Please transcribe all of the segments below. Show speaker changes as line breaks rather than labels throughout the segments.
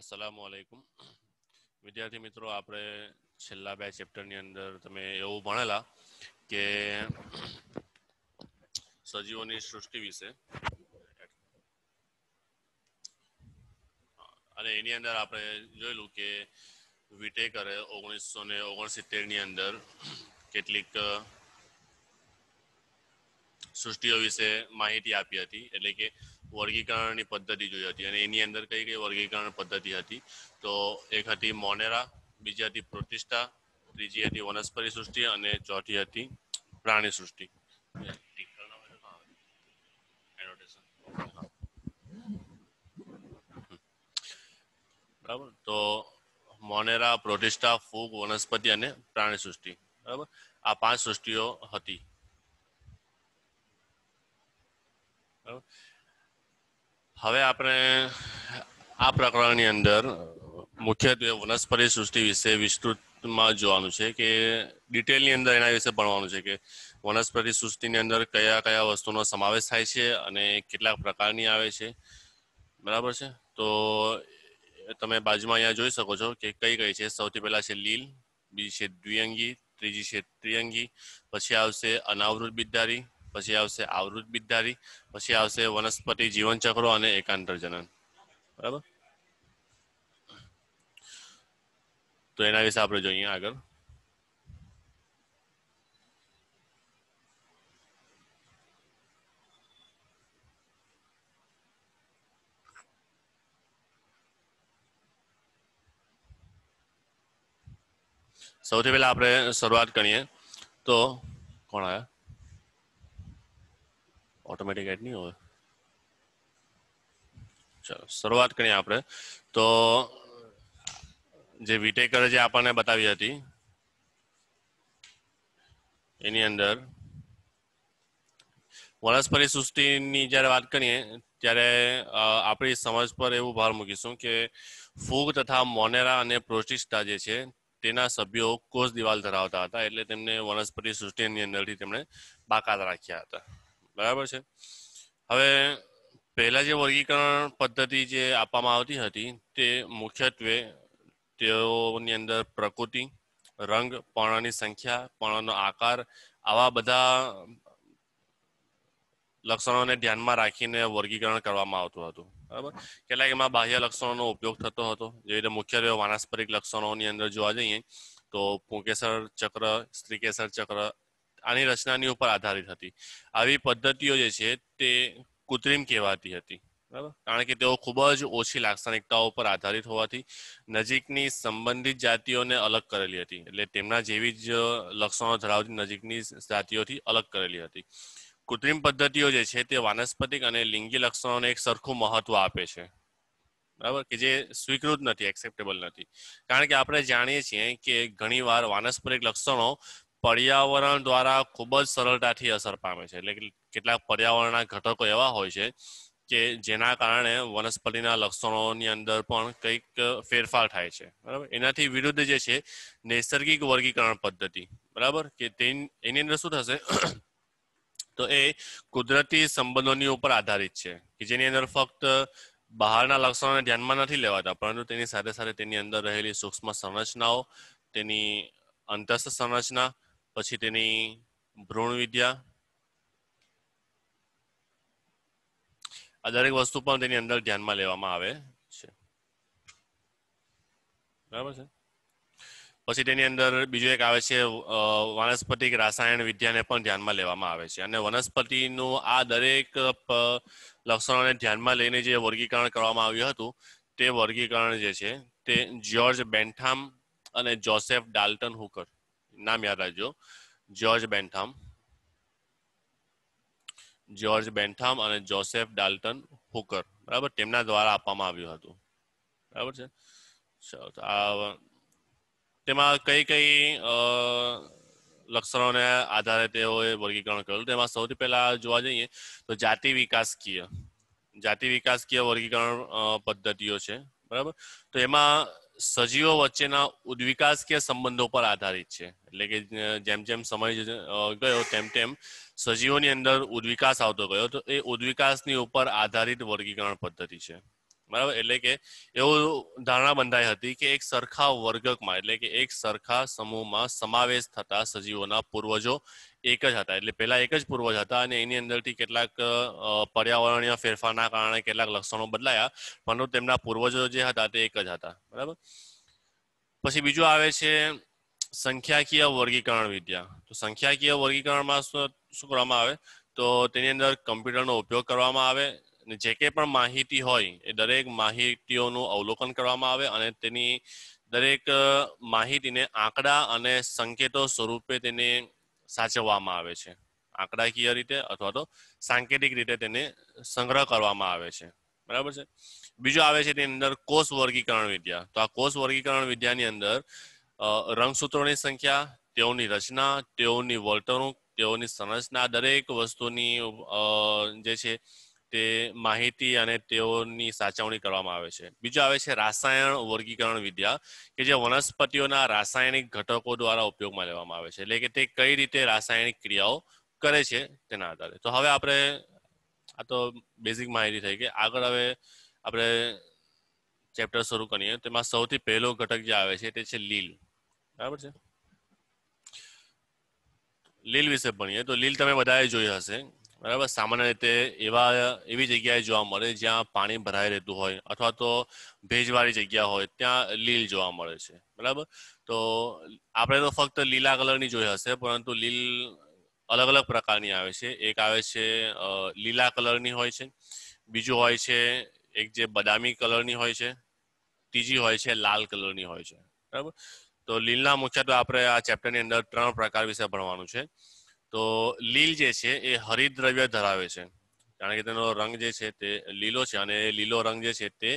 અસલામ આલેકુમ વિદ્યાર્થી મિત્રો આપણે છેલ્લા બે ચેપ્ટરની અંદર તમે એવું ભણેલા કે સજીવોની સૃષ્ટિ વિશે અને એની અંદર આપણે જોયેલું કે વિટેકરે ઓગણીસો ને ની અંદર કેટલીક સૃષ્ટિઓ વિશે માહિતી આપી હતી એટલે કે વર્ગીકરણની પદ્ધતિ જોઈ હતી અને એની અંદર કઈ કઈ વર્ગીકરણ પદ્ધતિ હતી તો એક હતી મોનેરા બીજી હતી પ્રતિષ્ઠા ત્રીજી હતી વનસ્પતિ સૃષ્ટિ અને ચોથી હતી પ્રાણી સૃષ્ટિ બરાબર તો મોનેરા પ્રોટિસ્ટા ફૂગ વનસ્પતિ અને પ્રાણી સૃષ્ટિ બરાબર આ પાંચ સૃષ્ટિઓ હતી હવે આપણે આ પ્રકરણની અંદર મુખ્યત્વે વનસ્પતિ સૃષ્ટિ વિશે વિસ્તૃતમાં જોવાનું છે કે ડિટેલની અંદર એના વિશે ભણવાનું છે કે વનસ્પતિ સૃષ્ટિની અંદર કયા કયા વસ્તુનો સમાવેશ થાય છે અને કેટલા પ્રકારની આવે છે બરાબર છે તો તમે બાજુમાં અહીંયા જોઈ શકો છો કે કઈ કઈ છે સૌથી પહેલા છે લીલ બીજી છે દ્વિઅંગી ત્રીજી છે ત્રિઅંગી પછી આવશે અનાવૃત બિદ્દારી પછી આવશે આવૃત બિદધારી પછી આવશે વનસ્પતિ જીવનચક્રો અને એકાંતર જનન બરાબર તો એના વિશે આપણે જોઈએ આગળ સૌથી પહેલા આપણે શરૂઆત કરીએ તો કોણ આવ્યા ઓટોમેટિક એડ નહીં હોય ચાલો શરૂઆત કરીએ આપણે તો જે વિટેકરે જે આપણને બતાવી હતી એની અંદર વનસ્પતિ સૃષ્ટિની જ્યારે વાત કરીએ ત્યારે આપણી સમજ પર એવું ભાર મૂકીશું કે ફૂગ તથા મોનેરા અને પ્રોસ્ટિસ્ટા જે છે તેના સભ્યો કોષ દિવાલ ધરાવતા હતા એટલે તેમને વનસ્પતિ સૃષ્ટિની અંદરથી તેમણે બાકાત રાખ્યા હતા બરાબર છે હવે પહેલા જે વર્ગીકરણ પદ્ધતિ જે આપવામાં આવતી હતી તે મુખ્યત્વે તેઓની અંદર પ્રકૃતિ રંગ પર્ણની સંખ્યા પર્ણનો આકાર આવા બધા લક્ષણોને ધ્યાનમાં રાખીને વર્ગીકરણ કરવામાં આવતું હતું બરાબર કેટલાક એમાં બાહ્ય લક્ષણોનો ઉપયોગ થતો હતો જેવી રીતે મુખ્યત્વે વાનસ્પરિક લક્ષણોની અંદર જોવા જઈએ તો પુંકેસર ચક્ર સ્ત્રીકેસર ચક્ર આની રચનાની ઉપર આધારિત હતી આવી પદ્ધતિઓ જે છે તે કૃત્રિમ કહેવાતી હતી બરાબર કારણ કે તેઓ ખૂબ જ ઓછી લાક્ષણિકતાઓ પર આધારિત હોવાથી નજીકની સંબંધિત જાતિઓને અલગ કરેલી હતી એટલે તેમના જેવી જ લક્ષણો ધરાવતી નજીકની જાતિઓથી અલગ કરેલી હતી કૃત્રિમ પદ્ધતિઓ જે છે તે વાનસ્પતિક અને લિંગી લક્ષણોને એક સરખું મહત્વ આપે છે બરાબર કે જે સ્વીકૃત નથી એક્સેપ્ટેબલ નથી કારણ કે આપણે જાણીએ છીએ કે ઘણીવાર વાનસ્પતિક લક્ષણો પર્યાવરણ દ્વારા ખૂબ જ સરળતાથી અસર પામે છે એટલે કેટલાક પર્યાવરણના ઘટકો એવા હોય છે કે જેના કારણે વનસ્પતિના લક્ષણોની અંદર પણ કંઈક ફેરફાર થાય છે બરાબર એનાથી વિરુદ્ધ જે છે નૈસર્ગિક વર્ગીકરણ પદ્ધતિ બરાબર કે તે એની અંદર શું થશે તો એ કુદરતી સંબંધોની ઉપર આધારિત છે કે જેની અંદર ફક્ત બહારના લક્ષણોને ધ્યાનમાં નથી લેવાતા પરંતુ તેની સાથે સાથે તેની અંદર રહેલી સૂક્ષ્મ સંરચનાઓ તેની અંતસ્થ સંરચના પછી તેની ભ્રૂણ વિદ્યા આ દરેક વસ્તુ પણ તેની અંદર ધ્યાનમાં લેવામાં આવે છે બરાબર છે પછી તેની અંદર બીજું એક આવે છે વનસ્પતિક રાસાયણ વિદ્યાને પણ ધ્યાનમાં લેવામાં આવે છે અને વનસ્પતિનું આ દરેક લક્ષણોને ધ્યાનમાં લઈને જે વર્ગીકરણ કરવામાં આવ્યું હતું તે વર્ગીકરણ જે છે તે જ્યોર્જ બેન્થામ અને જોસેફ ડાલ્ટન હુકર નામ યાદ રાખજો જ્યોર્જ બેન્થામ જ્યોર્જ બેન્થામ અને જોસેફ ડાલ્ટન હુકર બરાબર તેમના દ્વારા આપવામાં આવ્યું હતું બરાબર છે તેમાં કઈ કઈ લક્ષણોને આધારે તેઓએ વર્ગીકરણ કર્યું તેમાં સૌથી પહેલા જોવા જઈએ તો જાતિ વિકાસકીય જાતિ વિકાસકીય વર્ગીકરણ પદ્ધતિઓ છે બરાબર તો એમાં સજીવો વચ્ચેના ઉદ્વિકાસ કે સંબંધો પર આધારિત છે એટલે કે જેમ જેમ સમય ગયો તેમ તેમ સજીવોની અંદર ઉદ્વિકાસ આવતો ગયો તો એ ઉદ્વિકાસની ઉપર આધારિત વર્ગીકરણ પદ્ધતિ છે બરાબર એટલે કે એવો ધારણા બંધાઈ હતી કે એક સરખા વર્ગકમાં એટલે કે એક સરખા સમૂહમાં સમાવેશ થતા સજીવોના પૂર્વજો એક જ હતા એટલે પહેલા એક જ પૂર્વજ હતા અને એની અંદરથી કેટલાક પર્યાવરણીય ફેરફારના કારણે કેટલાક લક્ષણો બદલાયા પરંતુ તેમના પૂર્વજો જે હતા તે એક જ હતા બરાબર પછી બીજું આવે છે સંખ્યાકીય વર્ગીકરણ વિદ્યા તો સંખ્યાકીય વર્ગીકરણમાં શું કરવામાં આવે તો તેની અંદર કમ્પ્યુટરનો ઉપયોગ કરવામાં આવે અને જે કે પણ માહિતી હોય એ દરેક માહિતીઓનું અવલોકન કરવામાં આવે અને તેની દરેક માહિતીને આંકડા અને સંકેતો સ્વરૂપે તેને સાચવવામાં આવે છે આંકડાકીય રીતે અથવા તો સાંકેતિક રીતે તેને સંગ્રહ કરવામાં આવે છે બરાબર છે બીજું આવે છે તેની અંદર કોષ વર્ગીકરણ વિદ્યા તો આ કોષ વર્ગીકરણ વિદ્યાની અંદર રંગસૂત્રોની સંખ્યા તેઓની રચના તેઓની વર્તણૂક તેઓની સંરચના દરેક વસ્તુની જે છે તે માહિતી અને તેઓની સાચવણી કરવામાં આવે છે બીજું આવે છે રાસાયણ વર્ગીકરણ વિદ્યા કે જે વનસ્પતિઓના રાસાયણિક ઘટકો દ્વારા ઉપયોગમાં લેવામાં આવે છે એટલે કે તે કઈ રીતે રાસાયણિક ક્રિયાઓ કરે છે તેના આધારે તો હવે આપણે આ તો બેઝિક માહિતી થઈ કે આગળ હવે આપણે ચેપ્ટર શરૂ કરીએ તેમાં સૌથી પહેલો ઘટક જે આવે છે તે છે લીલ બરાબર છે લીલ વિશે ભણીએ તો લીલ તમે બધાએ જોઈ હશે બરાબર સામાન્ય રીતે એવા એવી જગ્યાએ જોવા મળે જ્યાં પાણી ભરાઈ રહેતું હોય અથવા તો ભેજવાળી જગ્યા હોય ત્યાં લીલ જોવા મળે છે બરાબર તો આપણે તો ફક્ત લીલા કલરની જોઈ હશે પરંતુ લીલ અલગ અલગ પ્રકારની આવે છે એક આવે છે લીલા કલરની હોય છે બીજું હોય છે એક જે બદામી કલરની હોય છે ત્રીજી હોય છે લાલ કલરની હોય છે બરાબર તો લીલના મુખ્યત્વે આપણે આ ચેપ્ટરની અંદર ત્રણ પ્રકાર વિશે ભણવાનું છે તો લીલ જે છે એ હરિદ્રવ્ય ધરાવે છે કારણ કે તેનો રંગ જે છે તે લીલો છે અને લીલો રંગ જે છે તે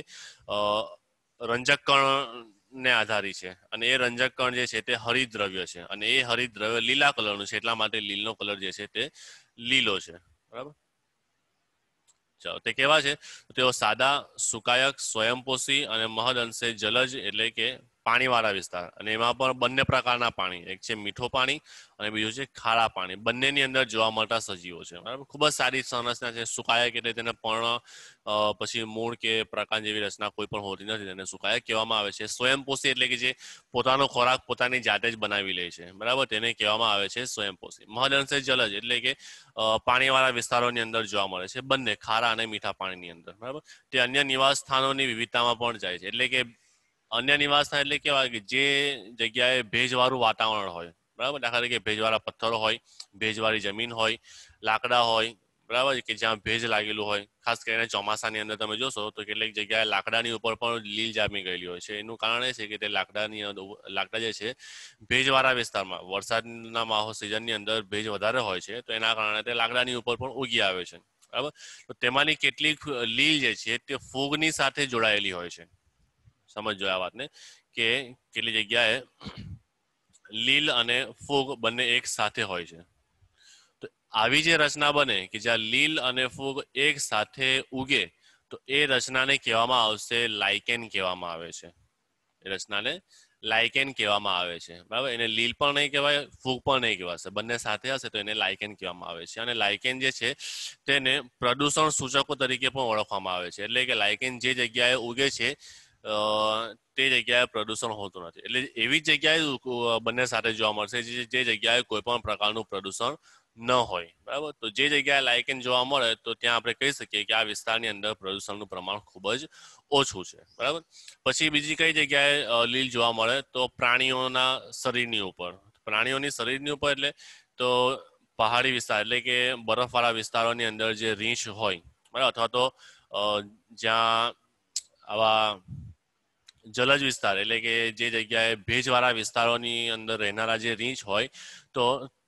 રંજક કણ ને આધારી છે અને એ રંજક કણ જે છે તે હરિદ્રવ્ય છે અને એ હરિદ્રવ્ય લીલા કલરનું છે એટલા માટે લીલનો કલર જે છે તે લીલો છે બરાબર ચાલો તે કેવા છે તેઓ સાદા સુકાયક સ્વયંપોષી અને મહદ અંશે જલજ એટલે કે પાણીવાળા વિસ્તાર અને એમાં પણ બંને પ્રકારના પાણી એક છે મીઠો પાણી અને બીજું છે ખારા પાણી બંનેની અંદર જોવા મળતા સજીવો છે બરાબર ખૂબ જ સારી સંરચના છે સુકાયક એટલે તેને પણ પછી મૂળ કે પ્રકાર જેવી રચના કોઈ પણ હોતી નથી તેને સુકાયક કહેવામાં આવે છે સ્વયંપોષી એટલે કે જે પોતાનો ખોરાક પોતાની જાતે જ બનાવી લે છે બરાબર તેને કહેવામાં આવે છે સ્વયંપોષી મહદઅંશે જલજ એટલે કે પાણીવાળા વિસ્તારોની અંદર જોવા મળે છે બંને ખારા અને મીઠા પાણીની અંદર બરાબર તે અન્ય નિવાસ સ્થાનોની વિવિધતામાં પણ જાય છે એટલે કે અન્ય નિવાસના એટલે કેવા કે જે જગ્યાએ ભેજવાળું વાતાવરણ હોય બરાબર દાખલા તરીકે ભેજવાળા પથ્થરો હોય ભેજવાળી જમીન હોય લાકડા હોય બરાબર કે જ્યાં ભેજ લાગેલું હોય ખાસ કરીને ચોમાસાની અંદર તમે જોશો તો કેટલીક જગ્યાએ લાકડાની ઉપર પણ લીલ જામી ગયેલી હોય છે એનું કારણ એ છે કે તે લાકડાની લાકડા જે છે ભેજવાળા વિસ્તારમાં વરસાદના માહોલ સિઝનની અંદર ભેજ વધારે હોય છે તો એના કારણે તે લાકડાની ઉપર પણ ઉગી આવે છે બરાબર તો તેમાંની કેટલીક લીલ જે છે તે ફૂગની સાથે જોડાયેલી હોય છે સમજો આ વાતને કે કેટલી જગ્યાએ લીલ અને ફૂગ બંને એક સાથે હોય છે તો આવી જે રચના બને કે જ્યાં લીલ અને ફૂગ એક સાથે ઉગે તો એ રચનાને કહેવામાં આવશે લાઇકેન કહેવામાં આવે છે એ રચનાને લાઇકેન કહેવામાં આવે છે બરાબર એને લીલ પણ નહીં કહેવાય ફૂગ પણ નહીં કહેવાશે બંને સાથે હશે તો એને લાઇકેન કહેવામાં આવે છે અને લાઇકેન જે છે તેને પ્રદૂષણ સૂચકો તરીકે પણ ઓળખવામાં આવે છે એટલે કે લાઇકેન જે જગ્યાએ ઉગે છે તે જગ્યાએ પ્રદૂષણ હોતું નથી એટલે એવી જગ્યાએ બંને સાથે જોવા મળશે જે જગ્યાએ કોઈ પણ પ્રકારનું પ્રદૂષણ ન હોય બરાબર તો જે જગ્યાએ લાયકન જોવા મળે તો ત્યાં આપણે કહી શકીએ કે આ વિસ્તારની અંદર પ્રદૂષણનું પ્રમાણ ખૂબ જ ઓછું છે બરાબર પછી બીજી કઈ જગ્યાએ લીલ જોવા મળે તો પ્રાણીઓના શરીરની ઉપર પ્રાણીઓની શરીરની ઉપર એટલે તો પહાડી વિસ્તાર એટલે કે બરફવાળા વિસ્તારોની અંદર જે રીંછ હોય બરાબર અથવા તો જ્યાં આવા જલજ વિસ્તાર એટલે કે જે જગ્યાએ ભેજવાળા વિસ્તારોની અંદર રહેનારા જે રીંછ હોય તો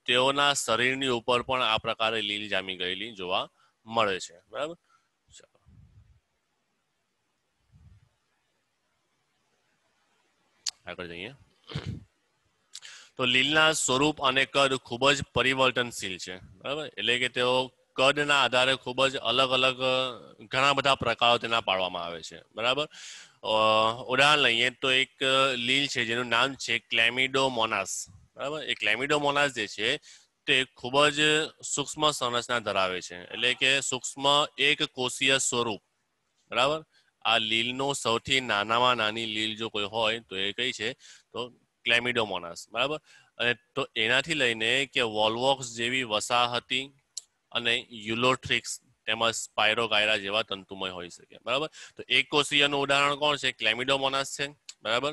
તેઓના શરીરની ઉપર પણ આ પ્રકારે લીલ જામી ગયેલી જોવા મળે છે બરાબર આગળ જઈએ તો લીલના સ્વરૂપ અને કદ ખૂબ જ પરિવર્તનશીલ છે બરાબર એટલે કે તેઓ કદના આધારે ખૂબ જ અલગ અલગ ઘણા બધા પ્રકારો તેના પાડવામાં આવે છે બરાબર ઉદાહરણ લઈએ તો એક લીલ છે જેનું નામ છે ક્લેમિડોમોનાસ બરાબર એ ક્લેમિડોમોનાસ જે છે તે ખૂબ જ સૂક્ષ્મ સંરચના ધરાવે છે એટલે કે સૂક્ષ્મ એક કોષીય સ્વરૂપ બરાબર આ લીલનો સૌથી નાનામાં નાની લીલ જો કોઈ હોય તો એ કઈ છે તો ક્લેમિડોમોનાસ બરાબર અને તો એનાથી લઈને કે વોલવોક્સ જેવી વસાહતી અને યુલોટ્રિક્સ તેમજ સ્પાયરોગાયરા જેવા તંતુમય હોઈ શકે બરાબર તો એક કોષીયનું ઉદાહરણ કોણ છે ક્લેમિડોમોનાસ છે બરાબર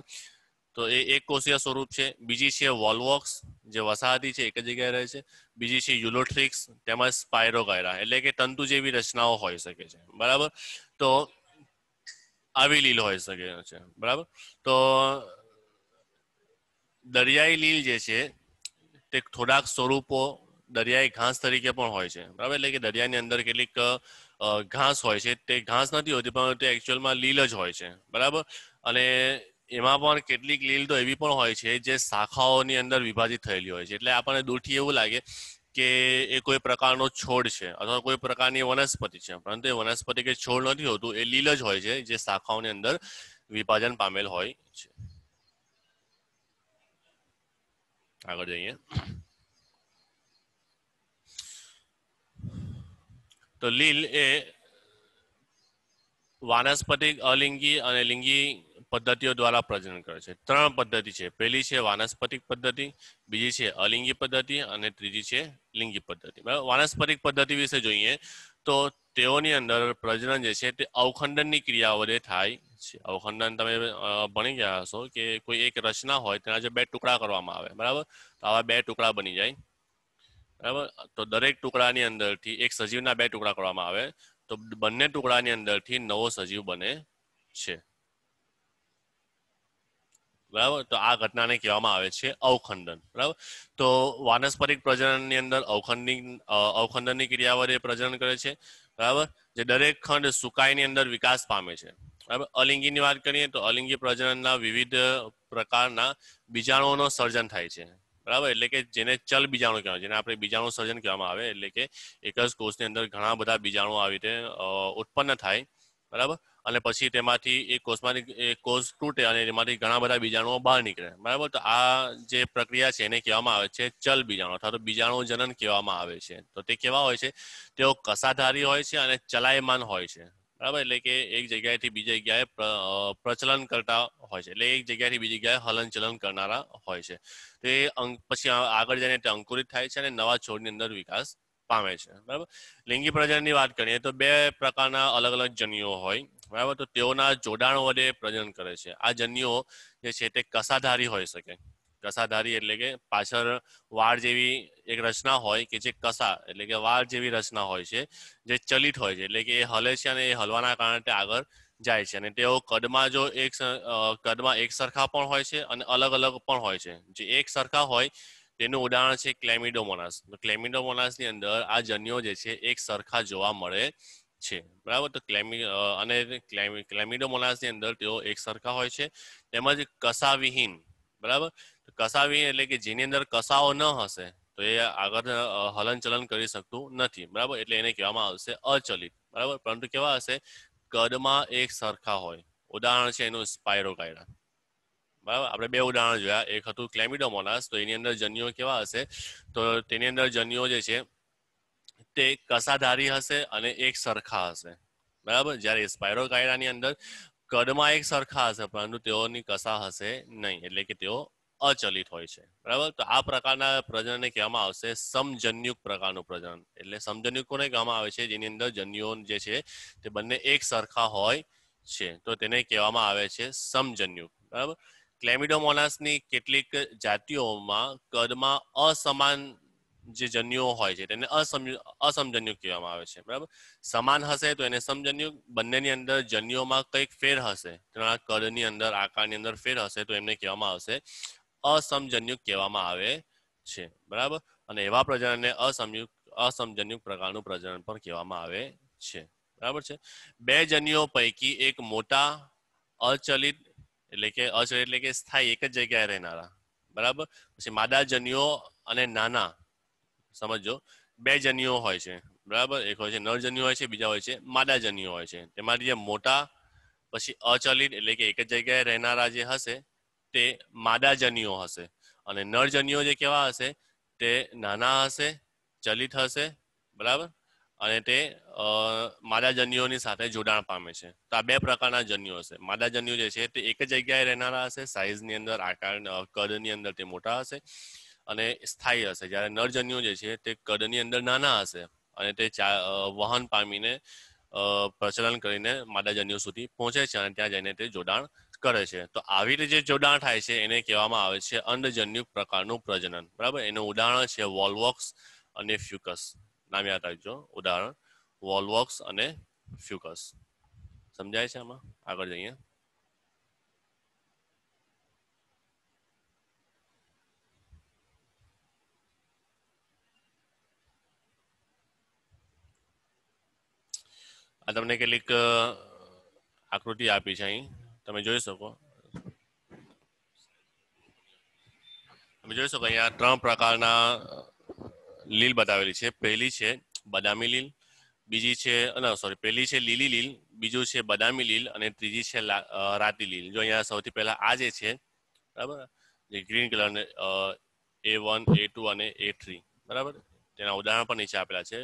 તો એ એક કોષીય સ્વરૂપ છે બીજી છે વોલવોક્સ જે વસાહતી છે એક જ જગ્યાએ રહે છે બીજી છે યુલોટ્રિક્સ તેમજ સ્પાયરોગાયરા એટલે કે તંતુ જેવી રચનાઓ હોઈ શકે છે બરાબર તો આવી લીલ હોઈ શકે છે બરાબર તો દરિયાઈ લીલ જે છે તે થોડાક સ્વરૂપો દરિયાઈ ઘાસ તરીકે પણ હોય છે બરાબર એટલે કે દરિયાની અંદર કેટલીક ઘાસ હોય છે તે ઘાસ નથી હોતી પણ તે એકચ્યુઅલમાં લીલ જ હોય છે બરાબર અને એમાં પણ કેટલીક લીલ તો એવી પણ હોય છે જે શાખાઓની અંદર વિભાજિત થયેલી હોય છે એટલે આપણને દૂરથી એવું લાગે કે એ કોઈ પ્રકારનો છોડ છે અથવા કોઈ પ્રકારની વનસ્પતિ છે પરંતુ એ વનસ્પતિ કે છોડ નથી હોતું એ લીલ જ હોય છે જે શાખાઓની અંદર વિભાજન પામેલ હોય છે આગળ જઈએ તો લીલ એ વાનસ્પતિક અલિંગી અને લિંગી પદ્ધતિઓ દ્વારા પ્રજનન કરે છે ત્રણ પદ્ધતિ છે પહેલી છે વાનસ્પતિક પદ્ધતિ બીજી છે અલિંગી પદ્ધતિ અને ત્રીજી છે લિંગી પદ્ધતિ વાનસ્પતિક પદ્ધતિ વિશે જોઈએ તો તેઓની અંદર પ્રજનન જે છે તે અવખંડનની ક્રિયા વડે થાય છે અવખંડન તમે ભણી ગયા હશો કે કોઈ એક રચના હોય તેના જે બે ટુકડા કરવામાં આવે બરાબર તો આવા બે ટુકડા બની જાય બરાબર તો દરેક ટુકડાની અંદરથી એક સજીવના બે ટુકડા કરવામાં આવે તો બંને ટુકડાની અંદરથી નવો સજીવ બને છે બરાબર તો આ ઘટનાને કહેવામાં આવે છે અવખંડન બરાબર તો વાનસ્પરિક પ્રજનનની અંદર અવખંડની અવખંડનની ક્રિયા વડે પ્રજનન કરે છે બરાબર જે દરેક ખંડ સુકાઈની અંદર વિકાસ પામે છે બરાબર અલિંગીની વાત કરીએ તો અલિંગી પ્રજનનના વિવિધ પ્રકારના બીજાણુઓનો સર્જન થાય છે બરાબર એટલે કે જેને ચલ બીજાણુ કહેવાય જેને આપણે બીજાણુ સર્જન કહેવામાં આવે એટલે કે એક જ કોષની અંદર ઘણા બધા બીજાણુ આવી રીતે ઉત્પન્ન થાય બરાબર અને પછી તેમાંથી એ કોષમાંથી એ કોષ તૂટે અને એમાંથી ઘણા બધા બીજાણુઓ બહાર નીકળે બરાબર તો આ જે પ્રક્રિયા છે એને કહેવામાં આવે છે ચલ બીજાણુ અથવા તો બીજાણુ જનન કહેવામાં આવે છે તો તે કેવા હોય છે તેઓ કસાધારી હોય છે અને ચલાયમાન હોય છે બરાબર એટલે કે એક જગ્યાએથી બીજી જગ્યાએ પ્રચલન કરતા હોય છે એટલે એક જગ્યાએથી બીજી જગ્યાએ હલનચલન કરનારા હોય છે તે પછી આગળ જઈને તે અંકુરિત થાય છે અને નવા છોડની અંદર વિકાસ પામે છે બરાબર લિંગી પ્રજનની વાત કરીએ તો બે પ્રકારના અલગ અલગ જન્યુઓ હોય બરાબર તો તેઓના જોડાણ વડે પ્રજનન કરે છે આ જન્યુઓ જે છે તે કસાધારી હોઈ શકે કસાધારી એટલે કે પાછળ વાળ જેવી એક રચના હોય કે જે કસા એટલે કે વાળ જેવી રચના હોય છે જે ચલિત હોય છે એટલે કે એ હલે છે અને એ હલવાના કારણે તે આગળ જાય છે અને તેઓ કદમાં જો એક કદમાં એક સરખા પણ હોય છે અને અલગ અલગ પણ હોય છે જે એક સરખા હોય તેનું ઉદાહરણ છે ક્લેમિડોમોનાસ ક્લેમિડોમોનાસની અંદર આ જન્યો જે છે એક સરખા જોવા મળે છે બરાબર તો ક્લેમી અને ક્લેમિડોમોનાસની અંદર તેઓ એક સરખા હોય છે તેમજ કસાવિહીન બરાબર કસાવી એટલે કે જેની અંદર કસાઓ ન હશે તો એ આગળ હલન ચલન કરી શકતું નથી બરાબર એટલે એને કહેવામાં આવશે અચલિત બરાબર પરંતુ કેવા હશે કદમાં એક સરખા હોય ઉદાહરણ છે એનું સ્પાયરોકાયડા બરાબર આપણે બે ઉદાહરણ જોયા એક હતું ક્લેમિડોમોનાસ તો એની અંદર જન્યુઓ કેવા હશે તો તેની અંદર જન્યુઓ જે છે તે કસાધારી હશે અને એક સરખા હશે બરાબર જ્યારે સ્પાયરોકાયડાની અંદર કદમાં એક સરખા હશે પરંતુ તેઓની કસા હશે નહીં એટલે કે તેઓ અચલિત હોય છે બરાબર તો આ પ્રકારના પ્રજનનને કહેવામાં આવશે સમજન્યુક પ્રકારનું પ્રજનન એટલે સમજન્યુક કોને કહેવામાં આવે છે જેની અંદર જન્યુઓ જે છે તે બંને એક સરખા હોય છે તો તેને કહેવામાં આવે છે સમજન્યુક બરાબર ક્લેમિડોમોનાસની કેટલીક જાતિઓમાં કદમાં અસમાન જે જન્યુઓ હોય છે તેને અસમજન્યુ કહેવામાં આવે છે બરાબર સમાન હશે તો એને સમજન્યુ બંનેની અંદર જન્યુઓમાં કંઈક ફેર હશે તેના કદની અંદર આકારની અંદર ફેર હશે તો એમને કહેવામાં આવશે અસમજન્યુ કહેવામાં આવે છે બરાબર અને એવા પ્રજનનને અસમયુ અસમજન્યુ પ્રકારનું પ્રજનન પણ કહેવામાં આવે છે બરાબર છે બે જન્યુઓ પૈકી એક મોટા અચલિત એટલે કે અચલિત એટલે કે સ્થાયી એક જ જગ્યાએ રહેનારા બરાબર પછી માદા જન્યુઓ અને નાના સમજો બે જન્યુઓ હોય છે બરાબર એક હોય છે જન્યુ હોય છે બીજા હોય છે માદાજન્યુ હોય છે તેમાંથી જે મોટા પછી અચલિત એટલે કે એક જ જગ્યાએ રહેનારા જે હશે તે માદાજન્યુઓ હશે અને નરજન્યુઓ જે કેવા હશે તે નાના હશે ચલિત હશે બરાબર અને તે માદાજન્યુઓની સાથે જોડાણ પામે છે તો આ બે પ્રકારના જન્યુઓ હશે માદાજન્યુ જે છે તે એક જ જગ્યાએ રહેનારા હશે સાઇઝની અંદર આકાર કદની અંદર તે મોટા હશે અને સ્થાયી હશે જ્યારે નરજન્યુ જે છે તે કદની અંદર નાના હશે અને તે વહન પામીને પ્રચલન કરીને માદાજન્યુ સુધી પહોંચે છે અને ત્યાં જઈને તે જોડાણ કરે છે તો આવી રીતે જે જોડાણ થાય છે એને કહેવામાં આવે છે અંડજન્યુ પ્રકારનું પ્રજનન બરાબર એનું ઉદાહરણ છે વોલવોક્સ અને ફ્યુકસ નામ યાદ રાખજો ઉદાહરણ વોલવોક્સ અને ફ્યુકસ સમજાય છે આમાં આગળ જઈએ આ તમને કેટલીક આકૃતિ આપી છે અહીં તમે જોઈ શકો તમે જોઈ શકો અહીંયા ત્રણ પ્રકારના લીલ બતાવેલી છે પહેલી છે બદામી લીલ બીજી છે ના સોરી પહેલી છે લીલી લીલ બીજું છે બદામી લીલ અને ત્રીજી છે રાતી લીલ જો અહીંયા સૌથી પહેલા આ જે છે બરાબર જે green colour A one A two અને એ થ્રી બરાબર તેના ઉદાહરણ પણ નીચે આપેલા છે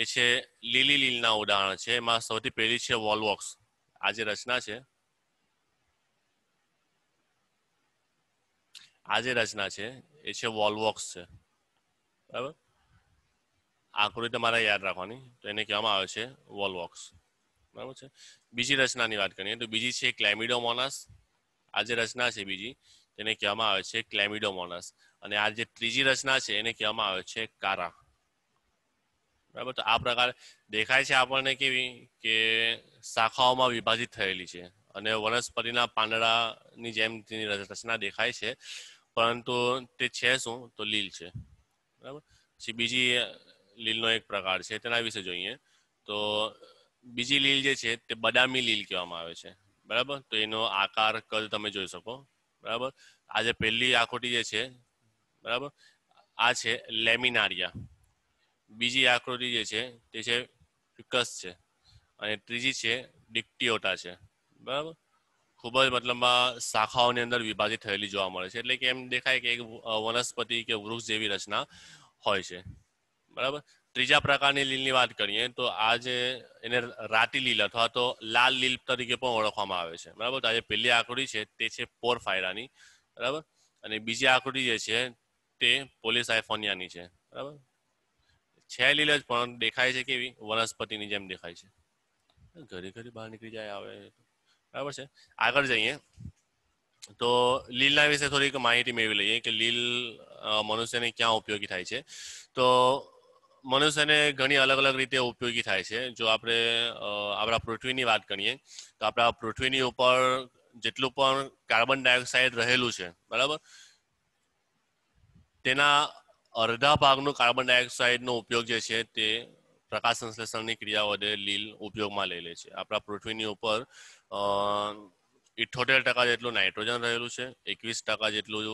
એ છે લીલી લીલના ઉદાહરણ છે એમાં સૌથી પહેલી છે વોલવોક્સ આ જે રચના છે આ જે રચના છે એ છે વોલવોક્સ છે બરાબર આકૃતિ તમારે યાદ રાખવાની તો એને કહેવામાં આવે છે વોલવોક્સ બરાબર છે બીજી રચનાની વાત કરીએ તો બીજી છે ક્લેમિડોમોનાસ આ જે રચના છે બીજી તેને કહેવામાં આવે છે ક્લેમિડોમોનાસ અને આ જે ત્રીજી રચના છે એને કહેવામાં આવે છે કારા બરાબર તો આ પ્રકાર દેખાય છે આપણને કેવી કે શાખાઓમાં વિભાજિત થયેલી છે અને વનસ્પતિના પાંદડાની જેમ તેની રચના દેખાય છે પરંતુ તે છે શું તો લીલ છે બરાબર પછી બીજી લીલનો એક પ્રકાર છે તેના વિશે જોઈએ તો બીજી લીલ જે છે તે બદામી લીલ કહેવામાં આવે છે બરાબર તો એનો આકાર કદ તમે જોઈ શકો બરાબર આજે પહેલી આખોટી જે છે બરાબર આ છે લેમિનારિયા બીજી આકૃતિ જે છે તે છે ફિકસ છે અને ત્રીજી છે ડિક્ટિયોટા છે બરાબર ખૂબ જ મતલબમાં શાખાઓની અંદર વિભાજિત થયેલી જોવા મળે છે એટલે કે એમ દેખાય કે એક વનસ્પતિ કે વૃક્ષ જેવી રચના હોય છે બરાબર ત્રીજા પ્રકારની લીલની વાત કરીએ તો આજે એને રાતી લીલ અથવા તો લાલ લીલ તરીકે પણ ઓળખવામાં આવે છે બરાબર તો આ પહેલી આકૃતિ છે તે છે પોર ફાયરાની બરાબર અને બીજી આકૃતિ જે છે તે પોલીસ આઇફોનિયાની છે બરાબર છે જ પણ દેખાય છે કેવી વનસ્પતિની જેમ દેખાય છે ઘરે ઘરે બહાર નીકળી જાય આવે બરાબર છે આગળ જઈએ તો લીલના વિશે થોડીક માહિતી મેળવી લઈએ કે લીલ મનુષ્યને ક્યાં ઉપયોગી થાય છે તો મનુષ્યને ઘણી અલગ અલગ રીતે ઉપયોગી થાય છે જો આપણે આપણા પૃથ્વીની વાત કરીએ તો આપણા પૃથ્વીની ઉપર જેટલું પણ કાર્બન ડાયોક્સાઇડ રહેલું છે બરાબર તેના અડધા ભાગનો કાર્બન ડાયોક્સાઇડનો ઉપયોગ જે છે તે પ્રકાશ સંશ્લેષણની ક્રિયા વડે લીલ ઉપયોગમાં લઈ લે છે આપણા પૃથ્વીની ઉપર ઇઠોતેર ટકા જેટલું નાઇટ્રોજન રહેલું છે એકવીસ ટકા જેટલું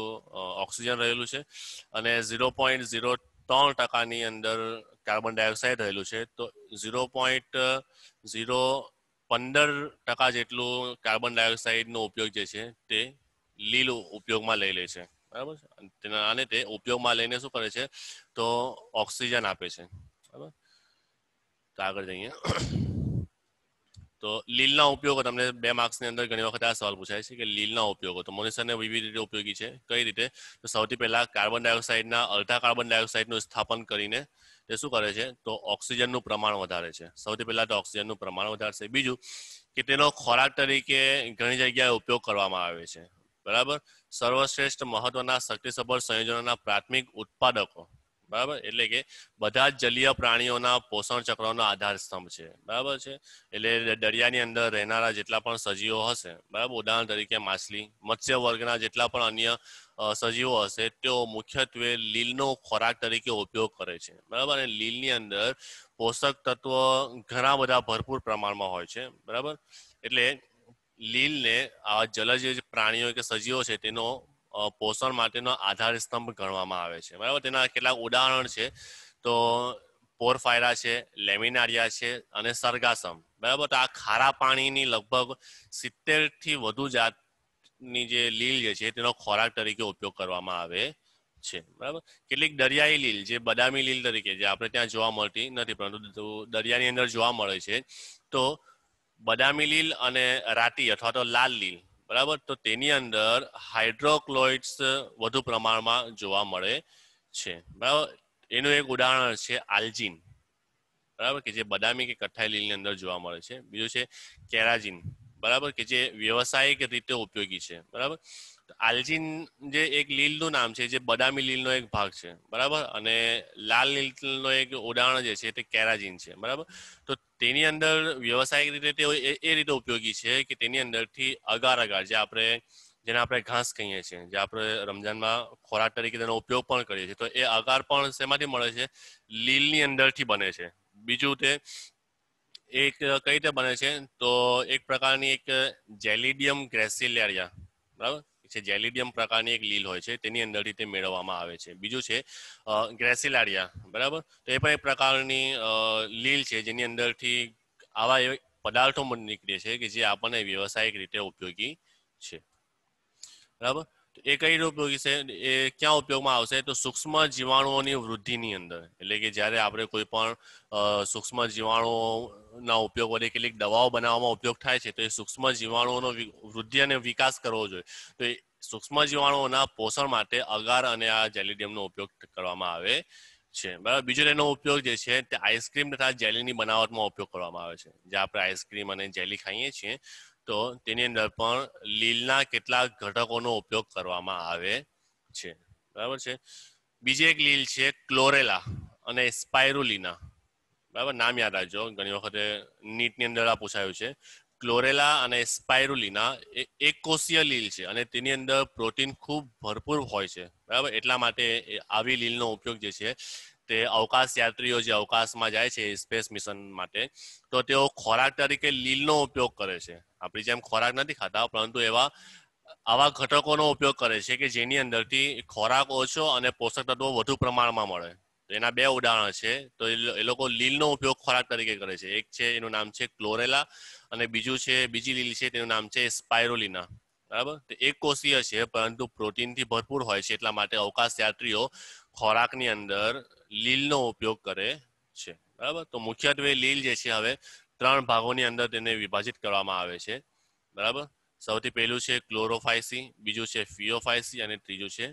ઓક્સિજન રહેલું છે અને ઝીરો પોઈન્ટ ઝીરો ત્રણ ટકાની અંદર કાર્બન ડાયોક્સાઇડ રહેલું છે તો ઝીરો પોઈન્ટ ઝીરો પંદર ટકા જેટલું કાર્બન ડાયોક્સાઇડનો ઉપયોગ જે છે તે લીલ ઉપયોગમાં લઈ લે છે બરાબર છે અને તે ઉપયોગમાં લઈને શું કરે છે તો ઓક્સિજન આપે છે બરાબર તો આગળ જઈએ તો લીલના ઉપયોગો તમને બે માર્ક્સની અંદર ઘણી વખત આ સવાલ પૂછાય છે કે લીલના ઉપયોગો તો મનુષ્યને વિવિધ રીતે ઉપયોગી છે કઈ રીતે તો સૌથી પહેલા કાર્બન ડાયોક્સાઇડના અડધા કાર્બન ડાયોક્સાઇડનું સ્થાપન કરીને તે શું કરે છે તો ઓક્સિજનનું પ્રમાણ વધારે છે સૌથી પહેલા તો ઓક્સિજનનું પ્રમાણ વધારશે બીજું કે તેનો ખોરાક તરીકે ઘણી જગ્યાએ ઉપયોગ કરવામાં આવે છે બરાબર સર્વશ્રેષ્ઠ મહત્વના શક્તિસભર સંયોજનોના પ્રાથમિક ઉત્પાદકો બરાબર એટલે કે બધા જ જલીય પ્રાણીઓના પોષણ ચક્રનો આધાર સ્તંભ છે બરાબર છે એટલે દરિયાની અંદર રહેનારા જેટલા પણ સજીવો હશે બરાબર ઉદાહરણ તરીકે માછલી મત્સ્ય વર્ગના જેટલા પણ અન્ય સજીવો હશે તેઓ મુખ્યત્વે લીલનો ખોરાક તરીકે ઉપયોગ કરે છે બરાબર અને લીલની અંદર પોષક તત્વ ઘણા બધા ભરપૂર પ્રમાણમાં હોય છે બરાબર એટલે લીલને આ જલજ પ્રાણીઓ કે સજીવો છે તેનો પોષણ માટેનો આધાર સ્તંભ ગણવામાં આવે છે બરાબર તેના કેટલાક ઉદાહરણ છે તો પોરફાયરા છે લેમિનારિયા છે અને સરગાસમ બરાબર તો આ ખારા પાણીની લગભગ સિત્તેર થી વધુ જાતની જે લીલ જે છે તેનો ખોરાક તરીકે ઉપયોગ કરવામાં આવે છે બરાબર કેટલીક દરિયાઈ લીલ જે બદામી લીલ તરીકે જે આપણે ત્યાં જોવા મળતી નથી પરંતુ દરિયાની અંદર જોવા મળે છે તો બદામી લીલ અને રાતી અથવા તો લાલ લીલ બરાબર તો તેની અંદર હાઇડ્રોક્લોઇડ્સ વધુ પ્રમાણમાં જોવા મળે છે બરાબર એનું એક ઉદાહરણ છે આલ્જીન બરાબર કે જે બદામી કે કઠાઈ લીલની અંદર જોવા મળે છે બીજું છે કેરાજીન બરાબર કે જે વ્યવસાયિક રીતે ઉપયોગી છે બરાબર આલ્જીન જે એક લીલનું નામ છે જે બદામી લીલનો એક ભાગ છે બરાબર અને લાલ લીલનો એક ઉદાહરણ જે છે તે કેરાજીન છે બરાબર તો તેની અંદર વ્યવસાયિક રીતે તે એ રીતે ઉપયોગી છે કે તેની અંદરથી અગાર અગાર જે આપણે જેને આપણે ઘાસ કહીએ છીએ જે આપણે રમજાનમાં ખોરાક તરીકે તેનો ઉપયોગ પણ કરીએ છીએ તો એ અગાર પણ શેમાંથી મળે છે લીલની અંદરથી બને છે બીજું તે એક કઈ રીતે બને છે તો એક પ્રકારની એક જેલિડિયમ ગ્રેસિલેરિયા બરાબર છે જેલિડિયમ પ્રકારની એક લીલ હોય છે તેની અંદરથી તે મેળવવામાં આવે છે બીજું છે ગ્રેસિલાડિયા બરાબર તો એ પણ એક પ્રકારની લીલ છે જેની અંદરથી આવા પદાર્થો નીકળે છે કે જે આપણને વ્યવસાયિક રીતે ઉપયોગી છે બરાબર એ કઈ ઉપયોગી છે એ ક્યાં ઉપયોગમાં આવશે તો સૂક્ષ્મ જીવાણુઓની વૃદ્ધિની અંદર એટલે કે જ્યારે આપણે કોઈ પણ સૂક્ષ્મ જીવાણુઓના ઉપયોગ વડે કેટલીક દવાઓ બનાવવામાં ઉપયોગ થાય છે તો એ સૂક્ષ્મ જીવાણુઓનો વૃદ્ધિ અને વિકાસ કરવો જોઈએ તો એ સૂક્ષ્મ જીવાણુઓના પોષણ માટે અગાર અને આ જેલિડિયમનો ઉપયોગ કરવામાં આવે છે બરાબર બીજો એનો ઉપયોગ જે છે તે આઈસ્ક્રીમ તથા જેલીની બનાવટમાં ઉપયોગ કરવામાં આવે છે જે આપણે આઈસ્ક્રીમ અને જેલી ખાઈએ છીએ તો તેની અંદર પણ લીલના કેટલાક ઘટકોનો ઉપયોગ કરવામાં આવે છે બરાબર છે બીજી એક લીલ છે ક્લોરેલા અને સ્પાયરુલિના બરાબર નામ યાદ રાખજો ઘણી વખતે નીટની અંદર આ પૂછાયું છે ક્લોરેલા અને સ્પાયરુલિના એ એકકોષીય લીલ છે અને તેની અંદર પ્રોટીન ખૂબ ભરપૂર હોય છે બરાબર એટલા માટે આવી લીલનો ઉપયોગ જે છે તે અવકાશ યાત્રીઓ જે અવકાશમાં જાય છે સ્પેસ મિશન માટે તો તેઓ ખોરાક તરીકે લીલનો ઉપયોગ કરે છે આપણી જેમ ખોરાક નથી ખાતા પરંતુ એવા આવા ઘટકોનો ઉપયોગ કરે છે કે જેની અંદરથી ખોરાક ઓછો અને પોષક તત્વો વધુ પ્રમાણમાં મળે તો એના બે ઉદાહરણ છે તો એ લોકો લીલનો ઉપયોગ ખોરાક તરીકે કરે છે એક છે એનું નામ છે ક્લોરેલા અને બીજું છે બીજી લીલ છે તેનું નામ છે સ્પાયરોલિના બરાબર એક કોષીય છે પરંતુ પ્રોટીનથી ભરપૂર હોય છે એટલા માટે અવકાશ યાત્રીઓ ખોરાકની અંદર લીલનો ઉપયોગ કરે છે બરાબર તો મુખ્યત્વે લીલ જે છે હવે ત્રણ ભાગોની અંદર તેને વિભાજિત કરવામાં આવે છે બરાબર સૌથી પહેલું છે ક્લોરોફાઇસી બીજું છે ફિયોફાયસી અને ત્રીજું છે